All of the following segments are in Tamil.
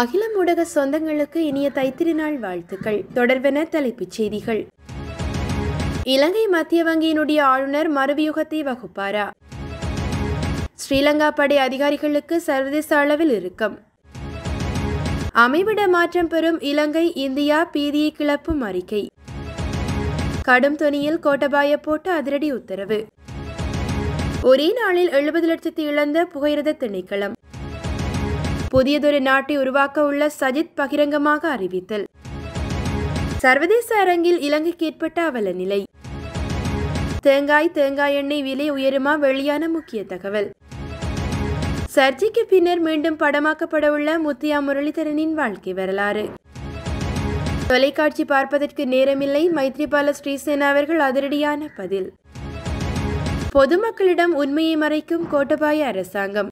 அகிலம் ஊடக சொந்தங்களுக்கு இனிய தைத்திருநாள் வாழ்த்துக்கள் தொடர்பென தலைப்புச் செய்திகள் இலங்கை மத்திய வங்கியினுடைய ஆளுநர் மறுவியூகத்தை வகுப்பாரா ஸ்ரீலங்கா படை அதிகாரிகளுக்கு சர்வதேச அளவில் இருக்கும் அமைவிட மாற்றம் பெறும் இலங்கை இந்தியா பீதியை கிளப்பும் அறிக்கை கடும் துணியில் கோட்டபாய போட்டு அதிரடி உத்தரவு ஒரே நாளில் எழுபது லட்சத்தை இழந்த புகையிரத திணைக்களம் புதியதொரு நாட்டை உருவாக்க உள்ள சஜித் பகிரங்கமாக அறிவித்தல் சர்வதேச அரங்கில் இலங்கைக்கு ஏற்பட்ட அவல நிலை தேங்காய் தேங்காய் எண்ணெய் விலை உயருமா வெளியான முக்கிய தகவல் சர்ச்சைக்கு பின்னர் மீண்டும் படமாக்கப்பட உள்ள முத்தியா முரளிதரனின் வாழ்க்கை வரலாறு தொலைக்காட்சி பார்ப்பதற்கு நேரமில்லை மைத்ரிபால ஸ்ரீசேனா அவர்கள் அதிரடியான பதில் பொதுமக்களிடம் உண்மையை மறைக்கும் கோட்டபாய அரசாங்கம்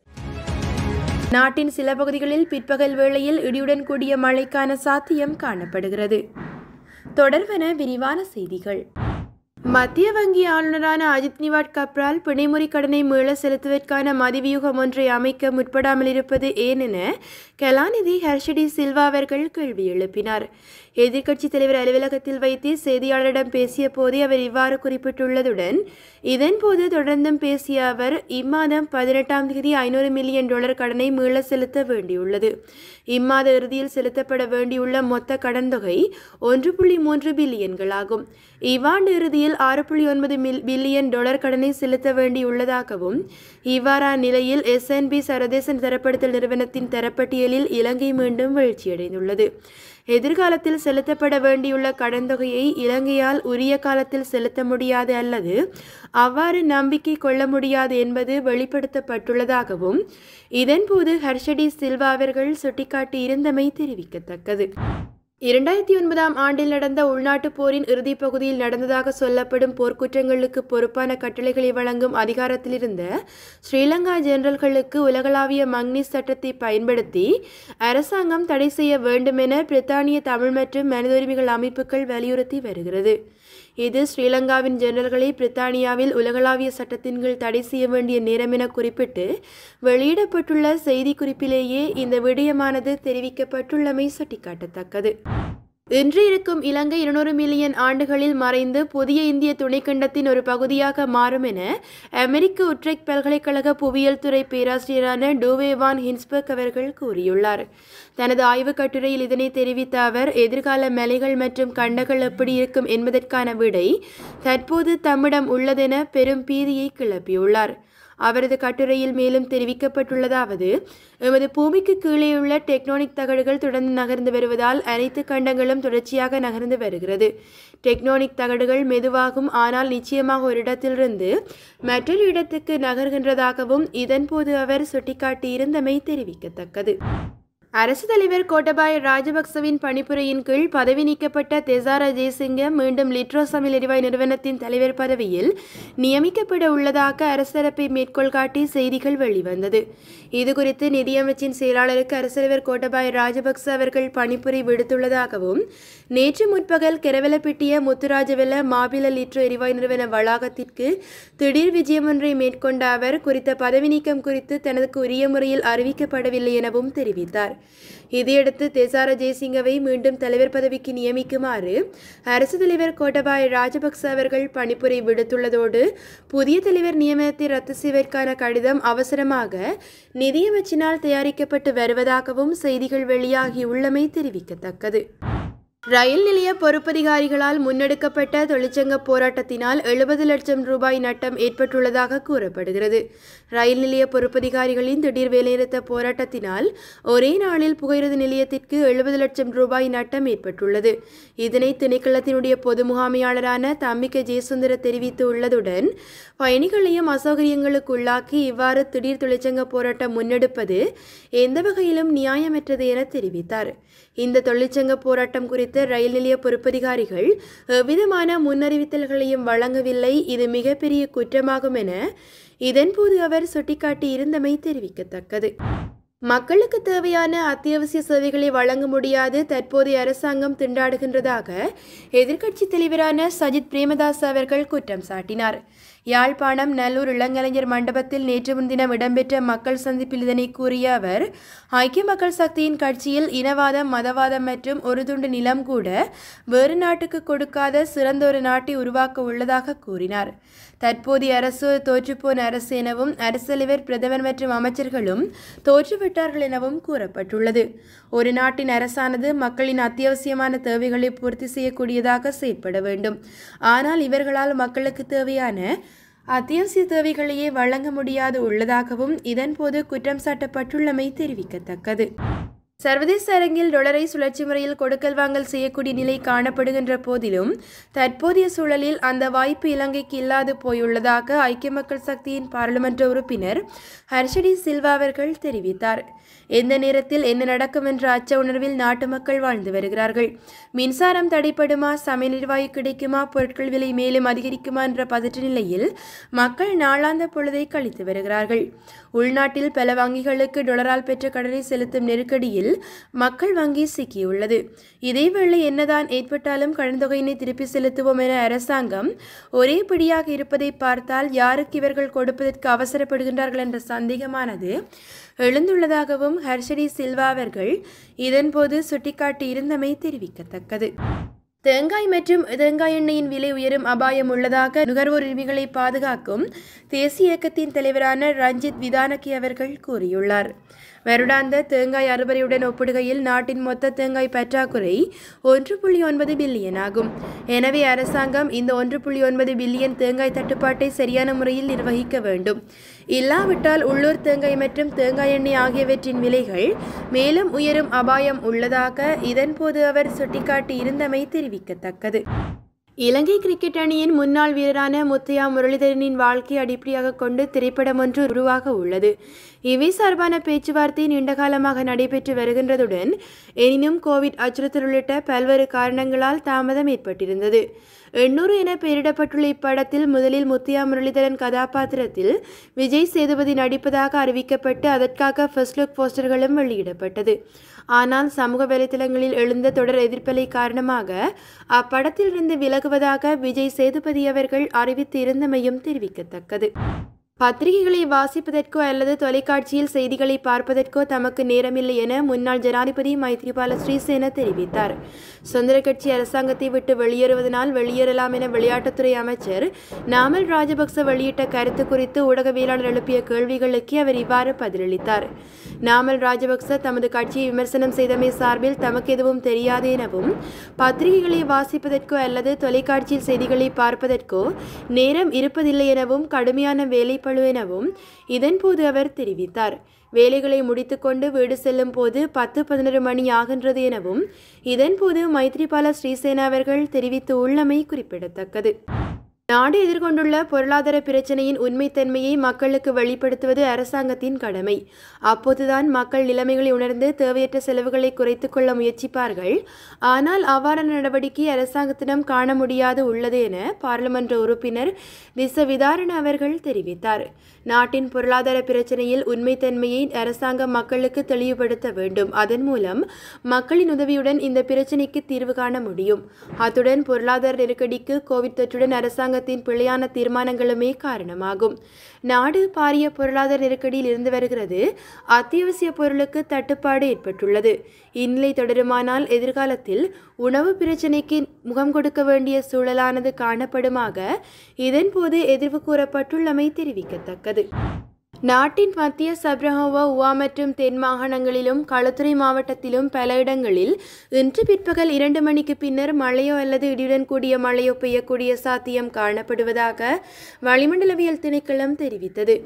நாட்டின் சில பகுதிகளில் பிற்பகல் வேளையில் இடியுடன் கூடிய மழைக்கான சாத்தியம் காணப்படுகிறது தொடர்வன விரிவான செய்திகள் மத்திய வங்கி ஆளுநரான அஜித் நிவாட் கப்ரால் பிணைமுறை கடனை மீள செலுத்துவதற்கான மதிவியூகம் ஒன்றை அமைக்க முற்படாமல் இருப்பது ஏன் என கலாநிதி ஹர்ஷடி சில்வா அவர்கள் கேள்வி எழுப்பினார் எதிர்க்கட்சித் தலைவர் அலுவலகத்தில் வைத்து செய்தியாளரிடம் பேசிய போதே அவர் இவ்வாறு குறிப்பிட்டுள்ளதுடன் இதன்போது தொடர்ந்தும் பேசிய அவர் இம்மாதம் பதினெட்டாம் தேதி ஐநூறு மில்லியன் டாலர் கடனை மீள செலுத்த வேண்டியுள்ளது இம்மாத இறுதியில் செலுத்தப்பட வேண்டியுள்ள மொத்த கடன் தொகை ஒன்று புள்ளி மூன்று பில்லியன்களாகும் இவ்வாண்டு இறுதியில் ஆறு புள்ளி ஒன்பது பில்லியன் டாலர் கடனை செலுத்த வேண்டியுள்ளதாகவும் இவ்வாறான நிலையில் எஸ்என்பி சர்வதேச தரப்படுத்தல் நிறுவனத்தின் தரப்பட்டியலில் இலங்கை மீண்டும் வீழ்ச்சியடைந்துள்ளது எதிர்காலத்தில் செலுத்தப்பட வேண்டியுள்ள கடன் தொகையை இலங்கையால் உரிய காலத்தில் செலுத்த முடியாது அல்லது அவ்வாறு நம்பிக்கை கொள்ள முடியாது என்பது வெளிப்படுத்தப்பட்டுள்ளதாகவும் இதன்போது ஹர்ஷடி சில்வா அவர்கள் சுட்டிக்காட்டியிருந்தமை தெரிவிக்கத்தக்கது இரண்டாயிரத்தி ஒன்பதாம் ஆண்டில் நடந்த உள்நாட்டுப் போரின் இறுதிப் பகுதியில் நடந்ததாக சொல்லப்படும் போர்க்குற்றங்களுக்கு பொறுப்பான கட்டளைகளை வழங்கும் அதிகாரத்திலிருந்த ஸ்ரீலங்கா ஜெனரல்களுக்கு உலகளாவிய மங்னி சட்டத்தை பயன்படுத்தி அரசாங்கம் தடை செய்ய வேண்டுமென பிரித்தானிய தமிழ் மற்றும் மனித உரிமைகள் அமைப்புகள் வலியுறுத்தி வருகிறது இது ஸ்ரீலங்காவின் ஜெனரல்களை பிரித்தானியாவில் உலகளாவிய சட்டத்தின் கீழ் தடை செய்ய வேண்டிய நேரம் என குறிப்பிட்டு வெளியிடப்பட்டுள்ள செய்திக்குறிப்பிலேயே இந்த விடயமானது தெரிவிக்கப்பட்டுள்ளமை சுட்டிக்காட்டத்தக்கது இன்று இருக்கும் இலங்கை இருநூறு மில்லியன் ஆண்டுகளில் மறைந்து புதிய இந்திய துணைக்கண்டத்தின் ஒரு பகுதியாக மாறும் என அமெரிக்க உட்ரெக் பல்கலைக்கழக புவியியல் துறை பேராசிரியரான டூவேவான் ஹின்ஸ்பர்க் அவர்கள் கூறியுள்ளார் தனது ஆய்வுக் கட்டுரையில் இதனை தெரிவித்த அவர் எதிர்கால மலைகள் மற்றும் கண்டங்கள் எப்படி இருக்கும் என்பதற்கான விடை தற்போது தம்மிடம் உள்ளதென பெரும் பீதியை கிளப்பியுள்ளார் அவரது கட்டுரையில் மேலும் தெரிவிக்கப்பட்டுள்ளதாவது எமது பூமிக்கு கீழே உள்ள டெக்னோனிக் தகடுகள் தொடர்ந்து நகர்ந்து வருவதால் அனைத்து கண்டங்களும் தொடர்ச்சியாக நகர்ந்து வருகிறது டெக்னோனிக் தகடுகள் மெதுவாகும் ஆனால் நிச்சயமாக ஒரு இடத்திலிருந்து மற்றொரு இடத்துக்கு நகர்கின்றதாகவும் இதன்போது அவர் சுட்டிக்காட்டியிருந்தமை தெரிவிக்கத்தக்கது அரசு தலைவர் கோட்டபாய ராஜபக்சவின் பணிப்புரையின் கீழ் பதவி நீக்கப்பட்ட தெசாரா ஜெய்சிங்க மீண்டும் லிட்ரோ சமையல் எரிவாயு நிறுவனத்தின் தலைவர் பதவியில் நியமிக்கப்பட உள்ளதாக அரசு தரப்பை மேற்கோள் காட்டி செய்திகள் வெளிவந்தது இதுகுறித்து நிதியமைச்சின் செயலாளருக்கு அரசு தலைவர் கோட்டபாய ராஜபக்ச அவர்கள் பணிப்புரை விடுத்துள்ளதாகவும் நேற்று முற்பகல் கெரவலப்பிட்டிய முத்துராஜவெல்ல மாபில லிட்ரோ எரிவாயு நிறுவன வளாகத்திற்கு திடீர் விஜயம் ஒன்றை மேற்கொண்ட அவர் குறித்த பதவி நீக்கம் குறித்து தனக்கு உரிய முறையில் அறிவிக்கப்படவில்லை எனவும் தெரிவித்தார் இதையடுத்து தேசார ஜெய்சிங்கவை மீண்டும் தலைவர் பதவிக்கு நியமிக்குமாறு அரசு தலைவர் கோட்டபாய ராஜபக்ச அவர்கள் பணிப்புரை விடுத்துள்ளதோடு புதிய தலைவர் நியமனத்தை ரத்து செய்வதற்கான கடிதம் அவசரமாக நிதியமைச்சினால் தயாரிக்கப்பட்டு வருவதாகவும் செய்திகள் உள்ளமை தெரிவிக்கத்தக்கது ரயில் நிலைய பொறுப்பதிகாரிகளால் முன்னெடுக்கப்பட்ட தொழிற்சங்க போராட்டத்தினால் எழுபது லட்சம் ரூபாய் நட்டம் ஏற்பட்டுள்ளதாக கூறப்படுகிறது ரயில் நிலைய பொறுப்பதிகாரிகளின் திடீர் வேலைநிறுத்த போராட்டத்தினால் ஒரே நாளில் புகையிறது நிலையத்திற்கு எழுபது லட்சம் ரூபாய் நட்டம் ஏற்பட்டுள்ளது இதனை திணைக்களத்தினுடைய பொது முகாமையாளரான தம்பிக்க ஜெயசுந்தர தெரிவித்துள்ளதுடன் பயணிகளையும் அசௌகரியங்களுக்குள்ளாக்கி இவ்வாறு திடீர் தொழிற்சங்க போராட்டம் முன்னெடுப்பது எந்த வகையிலும் நியாயமற்றது என தெரிவித்தார் இந்த தொழிற்சங்க போராட்டம் குறித்து ரயில் நிலைய பொறுப்பதிகாரிகள் எவ்விதமான முன்னறிவித்தல்களையும் வழங்கவில்லை இது மிகப்பெரிய குற்றமாகும் என இதன்போது அவர் சுட்டிக்காட்டியிருந்தமை தெரிவிக்கத்தக்கது மக்களுக்கு தேவையான அத்தியாவசிய சேவைகளை வழங்க முடியாது தற்போதைய அரசாங்கம் திண்டாடுகின்றதாக எதிர்க்கட்சி தலைவரான சஜித் பிரேமதாஸ் அவர்கள் குற்றம் சாட்டினார் யாழ்ப்பாணம் நல்லூர் இளங்கலைஞர் மண்டபத்தில் நேற்று முன்தினம் இடம்பெற்ற மக்கள் சந்திப்பில் இதனை கூறிய அவர் ஐக்கிய மக்கள் சக்தியின் கட்சியில் இனவாதம் மதவாதம் மற்றும் ஒரு துண்டு நிலம் கூட வேறு நாட்டுக்கு கொடுக்காத சிறந்த ஒரு நாட்டை உருவாக்க உள்ளதாக கூறினார் தற்போதைய அரசு தோற்றுப்போன் அரசு எனவும் அரசு தலைவர் பிரதமர் மற்றும் அமைச்சர்களும் தோற்றுவிட்டு விட்டார்கள் எனவும் கூறப்பட்டுள்ளது ஒரு நாட்டின் அரசானது மக்களின் அத்தியாவசியமான தேவைகளை பூர்த்தி செய்யக்கூடியதாக செயற்பட வேண்டும் ஆனால் இவர்களால் மக்களுக்கு தேவையான அத்தியாவசிய தேவைகளையே வழங்க முடியாது உள்ளதாகவும் இதன்போது குற்றம் சாட்டப்பட்டுள்ளமை தெரிவிக்கத்தக்கது சர்வதேச அரங்கில் டொலரை சுழற்சி முறையில் கொடுக்கல் வாங்கல் செய்யக்கூடிய நிலை காணப்படுகின்ற போதிலும் தற்போதைய சூழலில் அந்த வாய்ப்பு இலங்கைக்கு இல்லாது போயுள்ளதாக ஐக்கிய மக்கள் சக்தியின் பாராளுமன்ற உறுப்பினர் ஹர்ஷடி சில்வா அவர்கள் தெரிவித்தார் எந்த நேரத்தில் என்ன நடக்கும் என்ற அச்ச உணர்வில் நாட்டு மக்கள் வாழ்ந்து வருகிறார்கள் மின்சாரம் தடைப்படுமா சமைநிர்வாயு கிடைக்குமா பொருட்கள் விலை மேலும் அதிகரிக்குமா என்ற பதற்ற நிலையில் மக்கள் நாளாந்த பொழுதை கழித்து வருகிறார்கள் உள்நாட்டில் பல வங்கிகளுக்கு டொலரால் பெற்ற கடனை செலுத்தும் நெருக்கடியில் மக்கள் வங்கி சிக்கியுள்ளது இதேவேளை என்னதான் ஏற்பட்டாலும் கடன்தொகையினை திருப்பி செலுத்துவோம் என அரசாங்கம் ஒரே பிடியாக இருப்பதை பார்த்தால் யாருக்கு இவர்கள் கொடுப்பதற்கு அவசரப்படுகின்றார்கள் என்ற சந்தேகமானது எழுந்துள்ளதாகவும் ஹர்ஷடி சில்வா அவர்கள் இதன்போது சுட்டிக்காட்டியிருந்தமை தெரிவிக்கத்தக்கது தேங்காய் மற்றும் தேங்காய் எண்ணெயின் விலை உயரும் அபாயம் உள்ளதாக நுகர்வோர் உரிமைகளை பாதுகாக்கும் தேசிய இயக்கத்தின் தலைவரான ரஞ்சித் விதானகி அவர்கள் கூறியுள்ளார் வருடாந்த தேங்காய் அறுவடையுடன் ஒப்பிடுகையில் நாட்டின் மொத்த தேங்காய் பற்றாக்குறை ஒன்று புள்ளி ஒன்பது பில்லியன் ஆகும் எனவே அரசாங்கம் இந்த ஒன்று புள்ளி ஒன்பது பில்லியன் தேங்காய் தட்டுப்பாட்டை சரியான முறையில் நிர்வகிக்க வேண்டும் இல்லாவிட்டால் உள்ளூர் தேங்காய் மற்றும் தேங்காய் எண்ணெய் ஆகியவற்றின் விலைகள் மேலும் உயரும் அபாயம் உள்ளதாக இதன்போது அவர் சுட்டிக்காட்டியிருந்தமை தெரிவிக்கத்தக்கது இலங்கை கிரிக்கெட் அணியின் முன்னாள் வீரரான முத்தையா முரளிதரனின் வாழ்க்கையை அடிப்படையாக கொண்டு திரைப்படம் ஒன்று உருவாக உள்ளது இவை சார்பான பேச்சுவார்த்தை நீண்டகாலமாக நடைபெற்று வருகின்றதுடன் எனினும் கோவிட் அச்சுறுத்தல் உள்ளிட்ட பல்வேறு காரணங்களால் தாமதம் ஏற்பட்டிருந்தது எண்ணூறு என பெயரிடப்பட்டுள்ள இப்படத்தில் முதலில் முத்தையா முரளிதரன் கதாபாத்திரத்தில் விஜய் சேதுபதி நடிப்பதாக அறிவிக்கப்பட்டு அதற்காக ஃபர்ஸ்ட் லுக் போஸ்டர்களும் வெளியிடப்பட்டது ஆனால் சமூக வலைதளங்களில் எழுந்த தொடர் எதிர்ப்பலை காரணமாக அப்படத்திலிருந்து விலகுவதாக விஜய் சேதுபதி அவர்கள் அறிவித்து இருந்தமையும் தெரிவிக்கத்தக்கது பத்திரிகைகளை வாசிப்பதற்கோ அல்லது தொலைக்காட்சியில் செய்திகளை பார்ப்பதற்கோ தமக்கு நேரமில்லை என முன்னாள் ஜனாதிபதி மைத்ரிபால ஸ்ரீசேன தெரிவித்தார் சுதந்திர கட்சி அரசாங்கத்தை விட்டு வெளியேறுவதனால் வெளியேறலாம் என விளையாட்டுத்துறை அமைச்சர் நாமல் ராஜபக்ச வெளியிட்ட கருத்து குறித்து ஊடகவியலாளர் எழுப்பிய கேள்விகளுக்கு அவர் இவ்வாறு பதிலளித்தார் நாமல் ராஜபக்ச தமது கட்சியை விமர்சனம் செய்தமை சார்பில் தமக்கு எதுவும் தெரியாது எனவும் பத்திரிகைகளை வாசிப்பதற்கோ அல்லது தொலைக்காட்சியில் செய்திகளை பார்ப்பதற்கோ நேரம் இருப்பதில்லை எனவும் கடுமையான வேலை கொள்ளப்படவேணு எனவும் இதன்போது அவர் தெரிவித்தார் வேலைகளை முடித்துக்கொண்டு வீடு செல்லும் போது பத்து பதினொரு மணி ஆகின்றது எனவும் இதன்போது மைத்ரிபால ஸ்ரீசேனா அவர்கள் தெரிவித்து உள்ளமை குறிப்பிடத்தக்கது நாடு எதிர்கொண்டுள்ள பொருளாதார பிரச்சனையின் உண்மைத்தன்மையை மக்களுக்கு வெளிப்படுத்துவது அரசாங்கத்தின் கடமை அப்போதுதான் மக்கள் நிலைமைகளை உணர்ந்து தேவையற்ற செலவுகளை குறைத்துக் கொள்ள முயற்சிப்பார்கள் ஆனால் அவ்வாறு நடவடிக்கை அரசாங்கத்திடம் காண முடியாது உள்ளது என பாராளுமன்ற உறுப்பினர் விசவிதாரண அவர்கள் தெரிவித்தார் நாட்டின் பொருளாதார பிரச்சனையில் உண்மைத்தன்மையை அரசாங்கம் மக்களுக்கு தெளிவுபடுத்த வேண்டும் அதன் மூலம் மக்களின் உதவியுடன் இந்த பிரச்சனைக்கு தீர்வு காண முடியும் அத்துடன் பொருளாதார நெருக்கடிக்கு கோவிட் தொற்றுடன் அரசாங்கத்தின் பிழையான தீர்மானங்களுமே காரணமாகும் நாடு பாரிய பொருளாதார நெருக்கடியில் இருந்து வருகிறது அத்தியாவசிய பொருளுக்கு தட்டுப்பாடு ஏற்பட்டுள்ளது இந்நிலை தொடருமானால் எதிர்காலத்தில் உணவு பிரச்சினைக்கு முகம் கொடுக்க வேண்டிய சூழலானது காணப்படுமாக இதன்போது எதிர்வு கூறப்பட்டுள்ளமை தெரிவிக்கத்தக்கது உள்ளது நாட்டின் மத்திய சப்ரஹோவ உவா மற்றும் தென் மாகாணங்களிலும் களத்துறை மாவட்டத்திலும் பல இடங்களில் இன்று பிற்பகல் இரண்டு மணிக்கு பின்னர் மழையோ அல்லது இடியுடன் கூடிய மழையோ பெய்யக்கூடிய சாத்தியம் காணப்படுவதாக வளிமண்டலவியல் திணைக்களம் தெரிவித்தது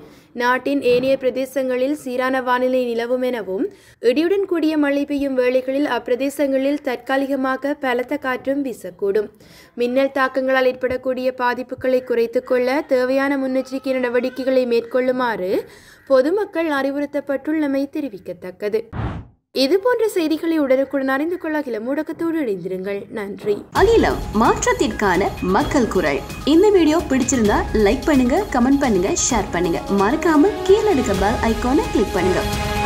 நாட்டின் ஏனைய பிரதேசங்களில் சீரான வானிலை நிலவும் எனவும் இடியுடன் கூடிய மழை பெய்யும் வேளைகளில் அப்பிரதேசங்களில் தற்காலிகமாக பலத்த காற்றும் வீசக்கூடும் மின்னல் தாக்கங்களால் ஏற்படக்கூடிய பாதிப்புகளை குறைத்துக்கொள்ள தேவையான முன்னெச்சரிக்கை நடவடிக்கைகளை மேற்கொள்ளுமாறு பொதுமக்கள் அறிவுறுத்தப்பட்டுள்ளமை தெரிவிக்கத்தக்கது இது போன்ற செய்திகளை உடனுக்குடன் அறிந்து கொள்ள அகில ஊடகத்தோடு இணைந்திருங்கள் நன்றி அகிலம் மாற்றத்திற்கான மக்கள் குரல் இந்த வீடியோ பிடிச்சிருந்தா லைக் பண்ணுங்க கமெண்ட் பண்ணுங்க ஷேர் பண்ணுங்க மறக்காம கீழே இருக்க பெல் கிளிக் பண்ணுங்க